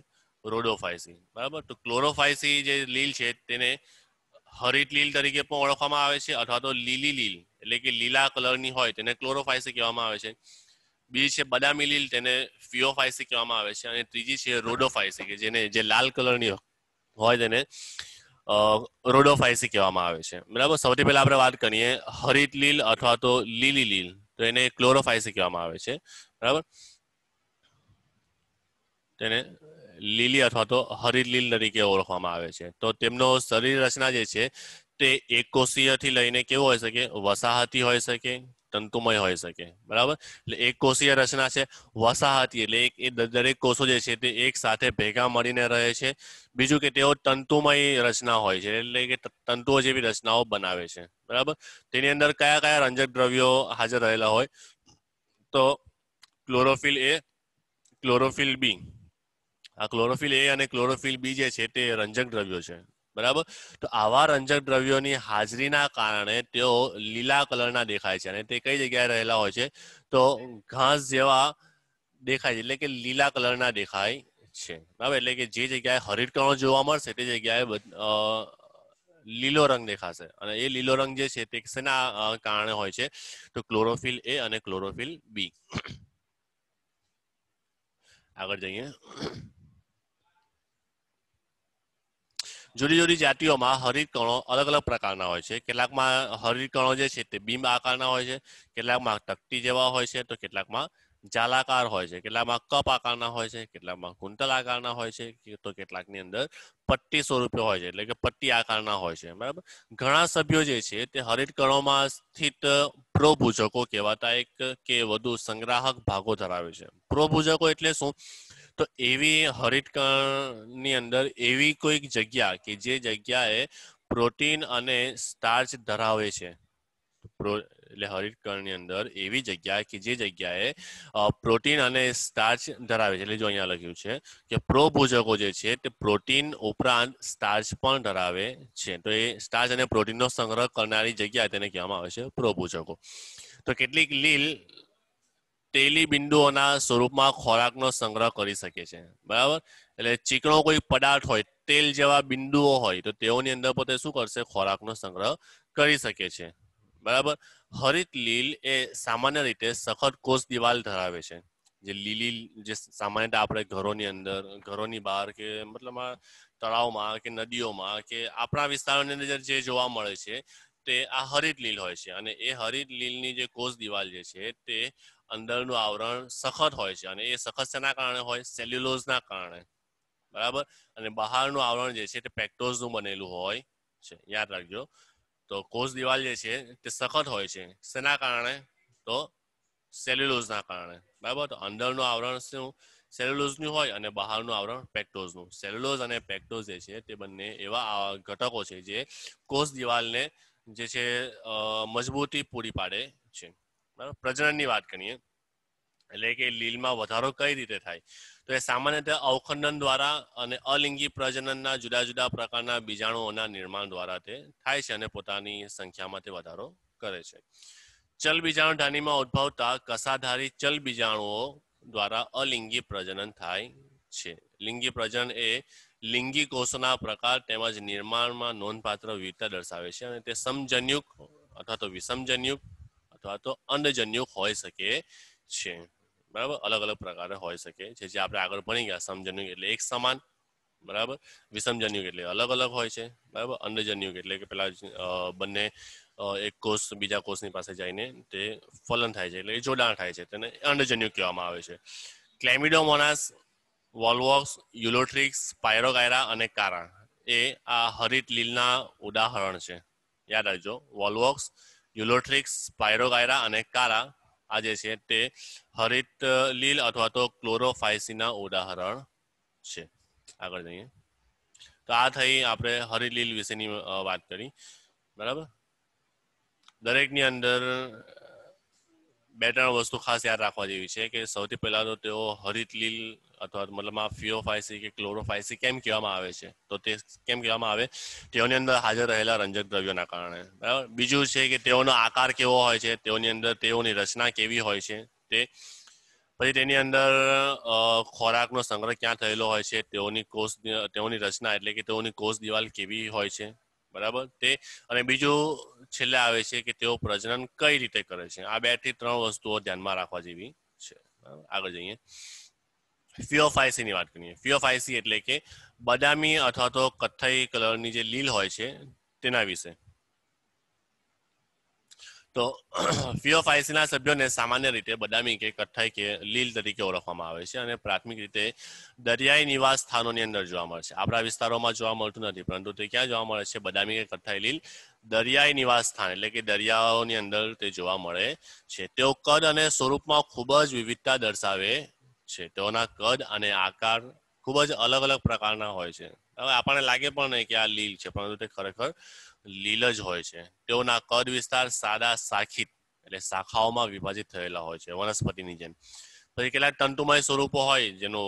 રોડોફાયસી બરાબર તો ક્લોરોફાઇસી જે લીલ છે તેને હરિત લીલ તરીકે પણ ઓળખવામાં આવે છે અથવા તો લીલી લીલ એટલે કે લીલા કલરની હોય તેને ક્લોરોફાઇસી કહેવામાં આવે છે બીજી છે બદામી લીલ તેને ફિયોફાઇસી કહેવામાં આવે છે અને ત્રીજી છે રોડોફાઇસી કે જેને જે લાલ કલરની હોય તેને રોડોફાઇસી કહેવામાં આવે છે બરાબર સૌથી પહેલા આપણે વાત કરીએ હરિત લીલ અથવા તો લીલી લીલ તો એને ક્લોરોફાઇસી કહેવામાં આવે છે બરાબર તેને લીલી અથવા તો હરિત લીલ તરીકે ઓળખવામાં આવે છે તો તેમનો શરીર રચના જે છે તે એક એકોશીયથી લઈને કેવો હોઈ શકે વસાહતી હોઈ શકે તંતુમય હોઈ શકે બરાબર એટલે એક કોષીય રચના છે વસાહતી એટલે એક એ દરેક કોષો જે છે તે એક સાથે ભેગા મળીને રહે છે બીજું કે તેઓ તંતુમય રચના હોય છે એટલે કે તંતુઓ જેવી રચનાઓ બનાવે છે બરાબર તેની અંદર કયા કયા રંજક દ્રવ્યો હાજર રહેલા હોય તો ક્લોરોફિલ એ ક્લોરોફિલ બી આ ક્લોરોફિલ એ અને ક્લોરોફિલ બી જે છે તે રંજક દ્રવ્યો છે બરાબર તો આવા રંજક દ્રવ્યોની હાજરીના કારણે તેઓ લીલા કલરના દેખાય છે અને તે કઈ જગ્યાએ રહેલા હોય છે તો ઘાસ જેવા દેખાય છે એટલે કે લીલા કલરના દેખાય છે બરાબર એટલે કે જે જગ્યાએ હરિત જોવા મળશે તે જગ્યાએ લીલો રંગ દેખાશે અને એ લીલો રંગ જે છે તે શેના કારણે હોય છે તો ક્લોરોફિલ એ અને ક્લોરોફિલ બી આગળ જઈએ જુદી જુદી જાતિઓમાં હરિત કણો અલગ અલગ પ્રકારના હોય છે કેટલાકમાં હરિત કણો જે છે તે બિંબ આકારના હોય છે કેટલાકમાં તકતી જેવા હોય છે તો કેટલાકમાં જાલાકાર હોય છે કેટલાકમાં કપ આકારના હોય છે કેટલાકમાં કુંતલ આકારના હોય છે તો કેટલાકની અંદર પટ્ટી સ્વરૂપે હોય છે એટલે કે પટ્ટી આકારના હોય છે બરાબર ઘણા સભ્યો જે છે તે હરિત કણોમાં સ્થિત પ્રોભૂજકો કહેવાતા એક કે વધુ સંગ્રાહક ભાગો ધરાવે છે પ્રોભૂજકો એટલે શું તો એવી હરિતકણની અંદર એવી કોઈક જગ્યા કે જે જગ્યાએ પ્રોટીન અને સ્ટાર્ચ ધરાવે છે એટલે હરિતકણની અંદર એવી જગ્યા કે જે જગ્યાએ પ્રોટીન અને સ્ટાર્ચ ધરાવે છે એટલે જો અહીંયા લખ્યું છે કે પ્રોભોજકો જે છે તે પ્રોટીન ઉપરાંત સ્ટાર્ચ પણ ધરાવે છે તો એ સ્ટાર્ચ અને પ્રોટીનનો સંગ્રહ કરનારી જગ્યા તેને કહેવામાં આવે છે પ્રોભોજકો તો કેટલીક લીલ તેલી બિંદુઓના સ્વરૂપમાં ખોરાકનો સંગ્રહ કરી શકે છે બરાબર એટલે ચીકણો કોઈ પદાર્થ હોય તેલ જેવા બિંદુઓ હોય તો તેઓની અંદર પોતે શું કરશે ખોરાકનો સંગ્રહ કરી શકે છે બરાબર હરિત લીલ એ સામાન્ય રીતે સખત કોષ દિવાલ ધરાવે છે જે લીલી જે સામાન્ય આપણે ઘરોની અંદર ઘરોની બહાર કે મતલબ આ તળાવમાં કે નદીઓમાં કે આપણા વિસ્તારોની અંદર જે જોવા મળે છે તે આ હરિત લીલ હોય છે અને એ હરિત લીલની જે કોષ દિવાલ જે છે તે અંદરનું આવરણ સખત હોય છે અને એ સખત શેના કારણે હોય સેલ્યુલોઝના કારણે બરાબર અને બહારનું આવરણ જે છે તે પેક્ટોઝનું બનેલું હોય છે યાદ રાખજો તો કોષ દિવાલ જે છે તે સખત હોય છે શેના કારણે તો સેલ્યુલોઝના કારણે બરાબર તો અંદરનું આવરણ શું સેલ્યુલોઝનું હોય અને બહારનું આવરણ પેક્ટોઝનું સેલ્યુલોઝ અને પેક્ટોઝ જે છે તે બંને એવા ઘટકો છે જે કોષ દિવાલને જે છે મજબૂતી પૂરી પાડે છે બરાબર પ્રજનનની વાત કરીએ એટલે કે લીલમાં વધારો કઈ રીતે થાય તો એ સામાન્ય રીતે અવખંડન દ્વારા અને અલિંગી પ્રજનનના જુદા જુદા પ્રકારના બીજાણુઓના નિર્માણ દ્વારા તે થાય છે અને પોતાની સંખ્યામાં તે વધારો કરે છે ચલ બીજાણુ ધાનીમાં ઉદ્ભવતા કસાધારી ચલ બીજાણુઓ દ્વારા અલિંગી પ્રજનન થાય છે લિંગી પ્રજનન એ લિંગી કોષોના પ્રકાર તેમજ નિર્માણમાં નોંધપાત્ર વિવિધતા દર્શાવે છે અને તે સમજન્યુક અથવા તો વિષમજન્યુક અથવા તો અન્નજન્યુક હોઈ શકે છે બરાબર અલગ અલગ પ્રકારે હોઈ શકે છે જે આપણે આગળ ભણી ગયા સમજન્યુગ એટલે એક સમાન બરાબર વિષમજન્યુગ એટલે અલગ અલગ હોય છે બરાબર અંડજન્યુગ એટલે કે પેલા બંને એક કોષ બીજા કોષની પાસે જઈને તે ફલન થાય છે એટલે એ જોડાણ થાય છે તેને અંડજન્યુગ કહેવામાં આવે છે ક્લેમિડોમોનાસ વોલ્વોક્સ યુલોટ્રિક્સ પાયરોગાયરા અને કારા એ આ હરિત લીલના ઉદાહરણ છે યાદ રાખજો વોલ્વોક્સ યુલોટ્રિક્સ પાયરોગાયરા અને કારા આ જે છે તે હરિત લીલ અથવા તો ક્લોરોફાઇસીના ઉદાહરણ છે આગળ જઈએ તો આ થઈ આપણે હરિત લીલ વિશેની વાત કરી બરાબર દરેકની અંદર બે ત્રણ વસ્તુ ખાસ યાદ રાખવા જેવી છે કે સૌથી પહેલા તો તેઓ હરિત લીલ અથવા મતલબમાં ફિયોફાઇસી કે ક્લોરોફાઇસી કેમ કહેવામાં આવે છે તો તે કેમ કહેવામાં આવે તેઓની અંદર હાજર રહેલા રંજક દ્રવ્યોના કારણે બરાબર બીજું છે કે તેઓનો આકાર કેવો હોય છે તેઓની અંદર તેઓની રચના કેવી હોય છે તે પછી તેની અંદર ખોરાકનો સંગ્રહ ક્યાં થયેલો હોય છે તેઓની કોષ તેઓની રચના એટલે કે તેઓની કોષ દિવાલ કેવી હોય છે બરાબર તે અને બીજું છેલ્લે આવે છે કે તેઓ પ્રજનન કઈ રીતે કરે છે આ બે થી ત્રણ વસ્તુઓ ધ્યાનમાં રાખવા જેવી છે આગળ જઈએ ની વાત કરીએ ફિયોફાયસી એટલે કે બદામી અથવા તો કથ્થઈ કલરની જે લીલ હોય છે તેના વિશે તો ફિયોફાઇસીના સભ્યોને સામાન્ય રીતે બદામી કે કથ્થાઈ કે લીલ તરીકે ઓળખવામાં આવે છે અને પ્રાથમિક રીતે દરિયાઈ નિવાસ સ્થાનોની અંદર જોવા મળે છે આપણા વિસ્તારોમાં જોવા મળતું નથી પરંતુ તે ક્યાં જોવા મળે છે બદામી કે કથ્થાઈ લીલ દરિયાઈ નિવાસ સ્થાન એટલે કે દરિયાઓની અંદર તે જોવા મળે છે તેઓ કદ અને સ્વરૂપમાં ખૂબ જ વિવિધતા દર્શાવે છે તેઓના કદ અને આકાર ખૂબ જ અલગ અલગ પ્રકારના હોય છે હવે આપણને લાગે પણ નહીં કે આ લીલ છે પરંતુ તે ખરેખર લીલ જ હોય છે તેઓના કદ વિસ્તાર સાદા શાખિત એટલે શાખાઓમાં વિભાજિત થયેલા હોય છે વનસ્પતિની જેમ પછી કેટલાક તંતુમય સ્વરૂપો હોય જેનું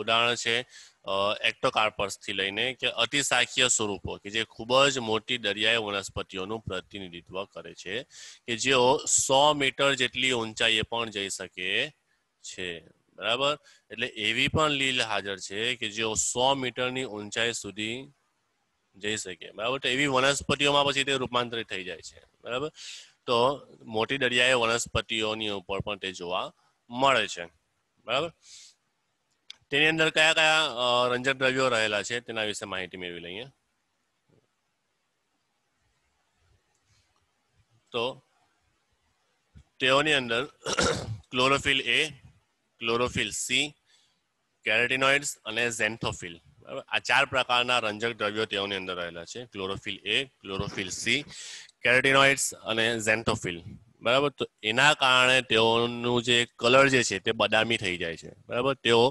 ઉદાહરણ છે એક્ટોકાર્પસથી લઈને કે અતિશાખીય સ્વરૂપો કે જે ખૂબ જ મોટી દરિયાઈ વનસ્પતિઓનું પ્રતિનિધિત્વ કરે છે કે જેઓ સો મીટર જેટલી ઊંચાઈએ પણ જઈ શકે છે બરાબર એટલે એવી પણ લીલ હાજર છે કે જેઓ સો મીટરની ઊંચાઈ સુધી જઈ શકીએ બરાબર તો એવી વનસ્પતિઓમાં પછી તે રૂપાંતરિત થઈ જાય છે બરાબર તો મોટી દરિયાએ વનસ્પતિઓની ઉપર પણ તે જોવા મળે છે બરાબર તેની અંદર કયા કયા રંજક દ્રવ્યો રહેલા છે તેના વિશે માહિતી મેળવી લઈએ તો તેઓની અંદર chlorophyll A chlorophyll C carotenoids અને ઝેન્થોફિલ બરાબર આ ચાર પ્રકારના રંજક દ્રવ્યો તેઓની અંદર રહેલા છે chlorophyll A chlorophyll C carotenoids અને ઝેન્ટોફિલ બરાબર તો એના કારણે તેઓનું જે કલર જે છે તે બદામી થઈ જાય છે બરાબર તેઓ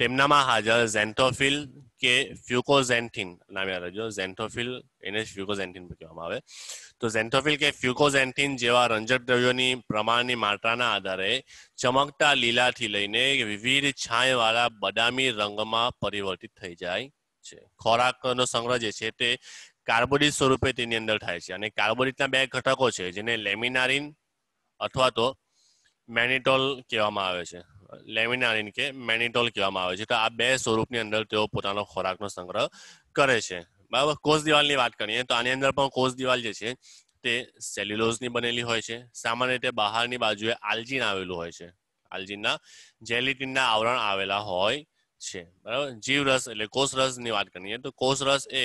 તેમનામાં હાજર ઝેન્ટોફિલ કે ફ્યુકોઝેન્થિન નામ યાદ રાખજો ઝેન્થોફિલ એને ફ્યુકોઝેન્થિન કહેવામાં આવે તો ઝેન્થોફિલ કે ફ્યુકોઝેન્થિન જેવા રંજક દ્રવ્યોની પ્રમાણની માત્રાના આધારે ચમકતા લીલાથી લઈને વિવિધ છાંયવાળા બદામી રંગમાં પરિવર્તિત થઈ જાય છે ખોરાકનો સંગ્રહ જે છે તે કાર્બોડિટ સ્વરૂપે તેની અંદર થાય છે અને કાર્બોડિટના બે ઘટકો છે જેને લેમિનારિન અથવા તો મેનિટોલ કહેવામાં આવે છે લેમિનારિન કે મેનિટોલ કહેવામાં આવે છે તો આ બે સ્વરૂપની અંદર તેઓ પોતાનો ખોરાકનો સંગ્રહ કરે છે બરાબર કોષ દિવાલની વાત કરીએ તો આની અંદર પણ કોષ દિવાલ જે છે તે સેલ્યુલોઝની બનેલી હોય છે સામાન્ય રીતે બહારની બાજુએ આલ્જીન આવેલું હોય છે આલ્જીનના જેલિટીનના આવરણ આવેલા હોય છે બરાબર જીવરસ એટલે કોષરસની વાત કરીએ તો કોષરસ એ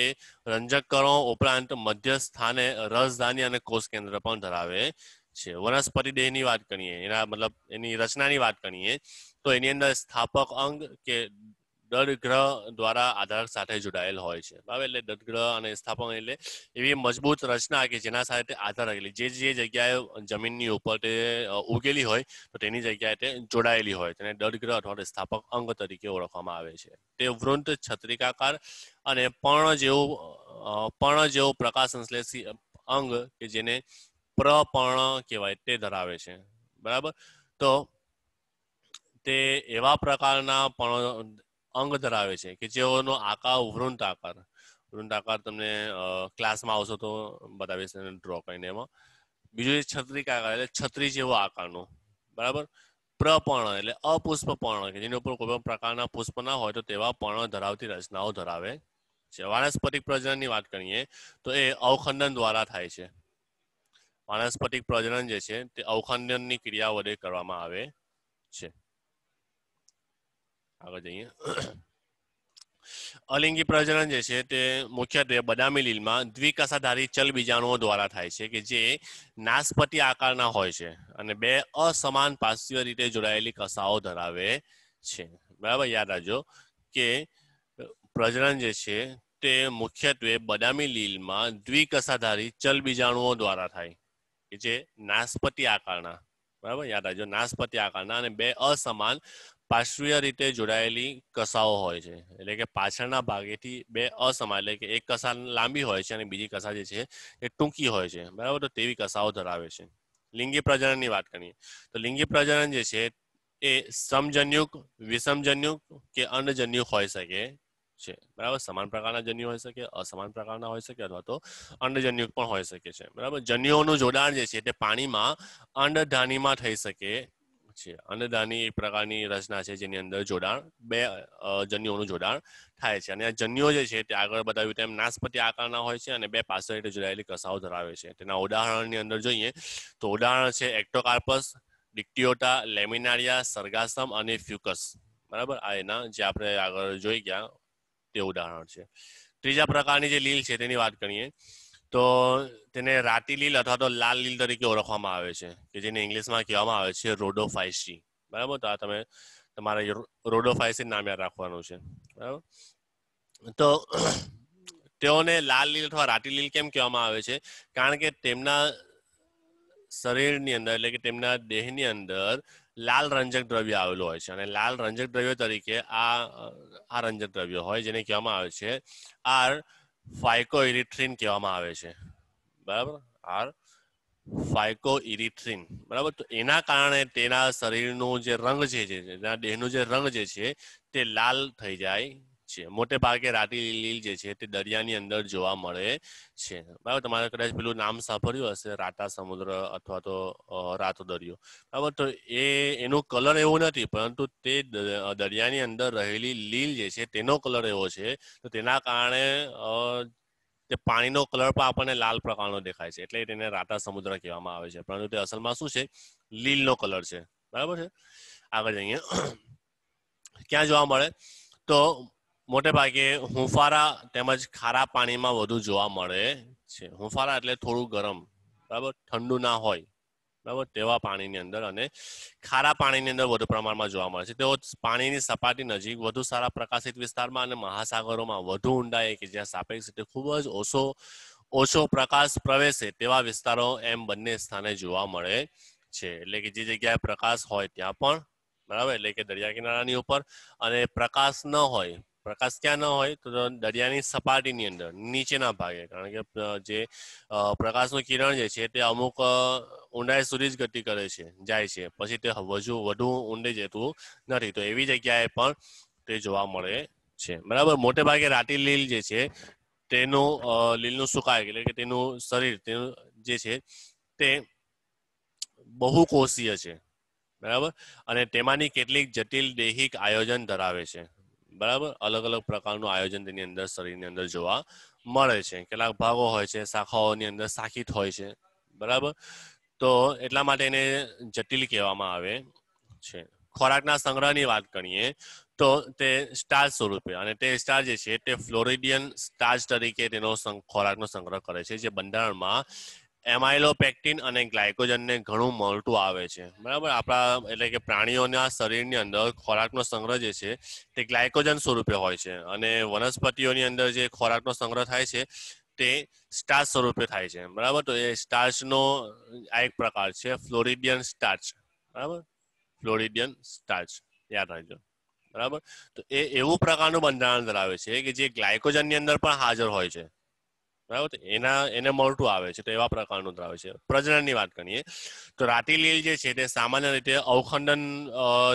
રંજક રંજકકણો ઉપરાંત મધ્ય સ્થાને રસધાની અને કોષ કેન્દ્ર પણ ધરાવે છે વનસ્પતિ દેહની વાત કરીએ એના મતલબ એની રચનાની વાત કરીએ તો એની અંદર સ્થાપક અંગ કે દડગ્રહ દ્વારા આધાર સાથે જોડાયેલ હોય છે બરાબર એટલે દડગ્રહ અને સ્થાપક એટલે એવી મજબૂત રચના કે જેના સાથે આધાર એટલે જે જે જગ્યાએ જમીનની ઉપર તે ઉગેલી હોય તો તેની જગ્યાએ તે જોડાયેલી હોય તેને દડગ્રહ અથવા સ્થાપક અંગ તરીકે ઓળખવામાં આવે છે તે વૃંત છત્રિકાકાર અને પર્ણ જેવું પર્ણ જેવું પ્રકાશ સંશ્લેષી અંગ કે જેને પ્રપર્ણ કહેવાય તે ધરાવે છે બરાબર તો તે એવા પ્રકારના પણ અંગ ધરાવે છે કે જેઓનો આકાર વૃંત આકાર વૃંત આકાર તમને ક્લાસમાં આવશો તો બતાવીશ ડ્રો કરીને એમાં બીજું એ છત્રીક આકાર એટલે છત્રી જેવો આકારનો બરાબર પ્રપર્ણ એટલે અપુષ્પ પર્ણ કે જેની ઉપર કોઈ પણ પ્રકારના પુષ્પ ના હોય તો તેવા પર્ણ ધરાવતી રચનાઓ ધરાવે છે વાનસ્પતિક પ્રજનનની વાત કરીએ તો એ અવખંડન દ્વારા થાય છે વાનસ્પતિક પ્રજનન જે છે તે અવખંડનની ક્રિયા વડે કરવામાં આવે છે આગળ જઈએ અલિંગી પ્રજનન જે છે તે મુખ્યત્વે બદામી લીલમાં દ્વિકસાધારી ચલ બીજાણુઓ દ્વારા થાય છે કે જે નાસ્પતિ આકારના હોય છે અને બે અસમાન પાશ્ચીય રીતે જોડાયેલી કસાઓ ધરાવે છે બરાબર યાદ રાખજો કે પ્રજનન જે છે તે મુખ્યત્વે બદામી લીલમાં દ્વિકસાધારી ચલ બીજાણુઓ દ્વારા થાય કે જે નાસ્પતિ આકારના બરાબર યાદ રાખજો નાસ્પતિ આકારના અને બે અસમાન પાર્શ્વીય રીતે જોડાયેલી કસાઓ હોય છે એટલે કે પાછળના ભાગેથી બે અસમાન એટલે કે એક કસા લાંબી હોય છે અને બીજી કસા જે છે એ ટૂંકી હોય છે બરાબર તો તેવી કસાઓ ધરાવે છે લિંગી પ્રજનનની વાત કરીએ તો લિંગી પ્રજનન જે છે એ સમજન્યુક વિષમજન્યુક કે અન્નજન્યુક હોઈ શકે છે બરાબર સમાન પ્રકારના જન્યુ હોઈ શકે અસમાન પ્રકારના હોઈ શકે અથવા તો અંડજન્યુ પણ હોઈ શકે છે બરાબર જન્યુઓનું જોડાણ જે છે તે પાણીમાં અંડધાનીમાં થઈ શકે છે અંડધાની એક પ્રકારની રચના છે જેની અંદર જોડાણ બે જન્યુઓનું જોડાણ થાય છે અને આ જન્યુઓ જે છે તે આગળ બતાવ્યું તેમ નાસ્પતિ આકારના હોય છે અને બે પાછળ રીતે જોડાયેલી કસાઓ ધરાવે છે તેના ઉદાહરણની અંદર જોઈએ તો ઉદાહરણ છે એક્ટોકાર્પસ ડિક્ટિયોટા લેમિનારિયા સરગાસમ અને ફ્યુકસ બરાબર આ એના જે આપણે આગળ જોઈ ગયા તે ઉદાહરણ છે ત્રીજા પ્રકારની જે લીલ છે તેની વાત કરીએ તો તેને રાતી લીલ અથવા તો લાલ લીલ તરીકે ઓળખવામાં આવે છે કે જેને ઇંગ્લિશમાં કહેવામાં આવે છે રોડોફાઇસી બરાબર તો આ તમે તમારે રોડોફાઇસી નામ યાદ રાખવાનું છે બરાબર તો તેઓને લાલ લીલ અથવા રાતી લીલ કેમ કહેવામાં આવે છે કારણ કે તેમના શરીરની અંદર એટલે કે તેમના દેહની અંદર લાલ રંજક દ્રવ્ય આવેલું હોય છે અને લાલ રંજક દ્રવ્ય તરીકે આ આ રંજક દ્રવ્ય હોય જેને કહેવામાં આવે છે આર ફાઇકો ઇરિથ્રિન કહેવામાં આવે છે બરાબર આર ફાઇકો ઇરિથ્રિન બરાબર તો એના કારણે તેના શરીરનું જે રંગ છે તેના દેહનું જે રંગ જે છે તે લાલ થઈ જાય છે મોટે ભાગે રાતી લીલ જે છે તે દરિયાની અંદર જોવા મળે છે બરાબર તમારે કદાચ પેલું નામ સાંભળ્યું હશે રાતા સમુદ્ર અથવા તો રાતો દરિયો બરાબર તો એ એનું કલર એવો નથી પરંતુ તે દરિયાની અંદર રહેલી લીલ જે છે તેનો કલર એવો છે તો તેના કારણે તે પાણીનો કલર પણ આપણને લાલ પ્રકારનો દેખાય છે એટલે તેને રાતા સમુદ્ર કહેવામાં આવે છે પરંતુ તે અસલમાં શું છે લીલનો કલર છે બરાબર છે આગળ જઈએ ક્યાં જોવા મળે તો મોટે ભાગે હુંફારા તેમજ ખારા પાણીમાં વધુ જોવા મળે છે હુંફારા એટલે થોડું ગરમ બરાબર ઠંડુ ના હોય બરાબર તેવા પાણીની અંદર અને ખારા પાણીની અંદર વધુ પ્રમાણમાં જોવા મળે છે તેઓ પાણીની સપાટી નજીક વધુ સારા પ્રકાશિત વિસ્તારમાં અને મહાસાગરોમાં વધુ ઊંડાઈ કે જ્યાં સાપેક્ષ રીતે ખૂબ જ ઓછો ઓછો પ્રકાશ પ્રવેશે તેવા વિસ્તારો એમ બંને સ્થાને જોવા મળે છે એટલે કે જે જગ્યાએ પ્રકાશ હોય ત્યાં પણ બરાબર એટલે કે દરિયા કિનારાની ઉપર અને પ્રકાશ ન હોય પ્રકાશ ક્યાં ન હોય તો દરિયાની સપાટીની અંદર નીચેના ભાગે કારણ કે જે પ્રકાશનું કિરણ જે છે તે અમુક ઊંડાઈ સુધી જ ગતિ કરે છે જાય છે પછી તે વધુ વધુ ઊંડે જતું નથી તો એવી જગ્યાએ પણ તે જોવા મળે છે બરાબર મોટે ભાગે રાટી લીલ જે છે તેનું લીલનું સુકાય એટલે કે તેનું શરીર તેનું જે છે તે બહુ કોષીય છે બરાબર અને તેમાંની કેટલીક જટિલ દૈહિક આયોજન ધરાવે છે બરાબર અલગ અલગ પ્રકારનું આયોજન તેની અંદર શરીરની અંદર જોવા મળે છે કેટલાક ભાગો હોય છે શાખાઓની અંદર શાખિત હોય છે બરાબર તો એટલા માટે એને જટિલ કહેવામાં આવે છે ખોરાકના સંગ્રહની વાત કરીએ તો તે સ્ટાર સ્વરૂપે અને તે સ્ટાર જે છે તે ફ્લોરિડિયન સ્ટાર્ચ તરીકે તેનો ખોરાકનો સંગ્રહ કરે છે જે બંધારણમાં એમાઇલોપેક્ટિન અને ગ્લાયકોજનને ઘણું મળતું આવે છે બરાબર આપણા એટલે કે પ્રાણીઓના શરીરની અંદર ખોરાકનો સંગ્રહ જે છે તે ગ્લાયકોજન સ્વરૂપે હોય છે અને વનસ્પતિઓની અંદર જે ખોરાકનો સંગ્રહ થાય છે તે સ્ટાર્ચ સ્વરૂપે થાય છે બરાબર તો એ સ્ટાર્ચનો આ એક પ્રકાર છે ફ્લોરિડિયન સ્ટાર્ચ બરાબર ફ્લોરિડિયન સ્ટાર્ચ યાદ રાખજો બરાબર તો એ એવું પ્રકારનું બંધારણ ધરાવે છે કે જે ગ્લાયકોજનની અંદર પણ હાજર હોય છે બરાબર એના એને મોરટું આવે છે તો એવા પ્રકારનું દ્રાવ છે પ્રજનનની વાત કરીએ તો રાતી જે છે તે સામાન્ય રીતે અવખંડન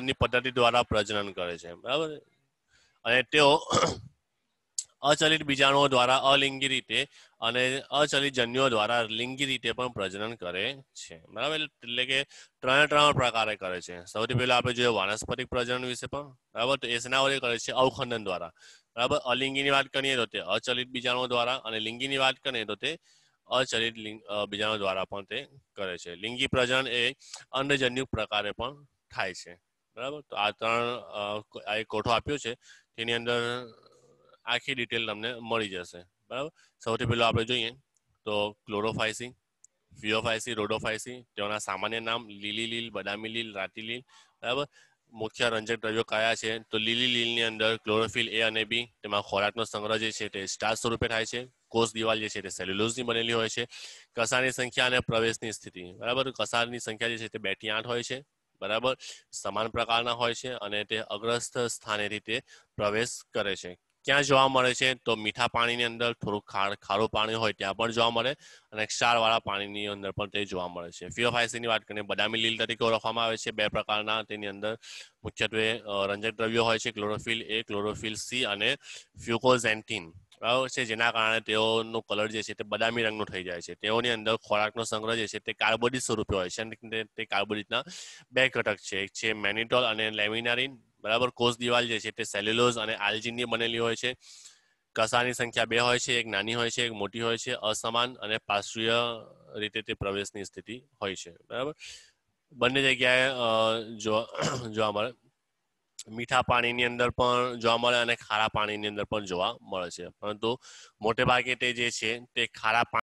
ની પદ્ધતિ દ્વારા પ્રજનન કરે છે બરાબર અને તેઓ અચલિત બીજાણુઓ દ્વારા અલિંગી રીતે અને અચલિત જન્યુઓ દ્વારા લિંગી રીતે પણ પ્રજનન કરે છે બરાબર એટલે કે ત્રણે ત્રણ પ્રકારે કરે છે સૌથી પહેલા આપણે જોઈએ વાનસ્પતિક પ્રજનન વિશે પણ બરાબર તો એ સેના કરે છે અવખંડન દ્વારા બરાબર અલિંગીની વાત કરીએ તો તે અચલિત બીજાણુઓ દ્વારા અને લિંગીની વાત કરીએ તો તે અચલિત બીજાણુઓ દ્વારા પણ તે કરે છે લિંગી પ્રજનન એ અંડજન્યુ પ્રકારે પણ થાય છે બરાબર તો આ ત્રણ આ એક કોઠો આપ્યો છે તેની અંદર આખી ડિટેલ તમને મળી જશે બરાબર સૌથી પહેલું આપણે જોઈએ તો ક્લોરોફાઇસી ફિયોફાઇસી રોડોફાઇસી તેઓના સામાન્ય નામ લીલી લીલ બદામી લીલ રાતી લીલ બરાબર મુખ્ય રંજક દ્રવ્યો કયા છે તો લીલી લીલની અંદર ક્લોરોફિલ એ અને બી તેમાં ખોરાકનો સંગ્રહ જે છે તે સ્ટાર સ્વરૂપે થાય છે કોષ દિવાલ જે છે તે સેલ્યુલોઝની બનેલી હોય છે કસારની સંખ્યા અને પ્રવેશની સ્થિતિ બરાબર કસારની સંખ્યા જે છે તે બે થી આઠ હોય છે બરાબર સમાન પ્રકારના હોય છે અને તે અગ્રસ્થ સ્થાને રીતે પ્રવેશ કરે છે ક્યાં જોવા મળે છે તો મીઠા પાણીની અંદર થોડું ખારું પાણી હોય ત્યાં પણ જોવા મળે અને ક્ષારવાળા પાણીની અંદર પણ તે જોવા મળે છે ફિયોફાઇસીની વાત કરીને બદામી લીલ તરીકે ઓળખવામાં આવે છે બે પ્રકારના તેની અંદર મુખ્યત્વે રંજક દ્રવ્યો હોય છે ક્લોરોફિલ એ ક્લોરોફિલ સી અને ફ્યુકોઝેન્ટીન બરાબર છે જેના કારણે તેઓનો કલર જે છે તે બદામી રંગનો થઈ જાય છે તેઓની અંદર ખોરાકનો સંગ્રહ જે છે તે કાર્બોડિટ સ્વરૂપે હોય છે અને તે કાર્બોડિટના બે ઘટક છે એક છે મેનિટોલ અને લેમિનારિન બરાબર કોષ દિવાલ જે છે તે સેલ્યુલોઝ અને આલ્જિનની બનેલી હોય છે કસાની સંખ્યા બે હોય છે એક નાની હોય છે એક મોટી હોય છે અસમાન અને પાર્શ્વીય રીતે તે પ્રવેશની સ્થિતિ હોય છે બરાબર બંને જગ્યાએ જોવા મળે મીઠા પાણીની અંદર પણ જોવા મળે અને ખારા પાણીની અંદર પણ જોવા મળે છે પરંતુ મોટે ભાગે તે જે છે તે ખારા પાણી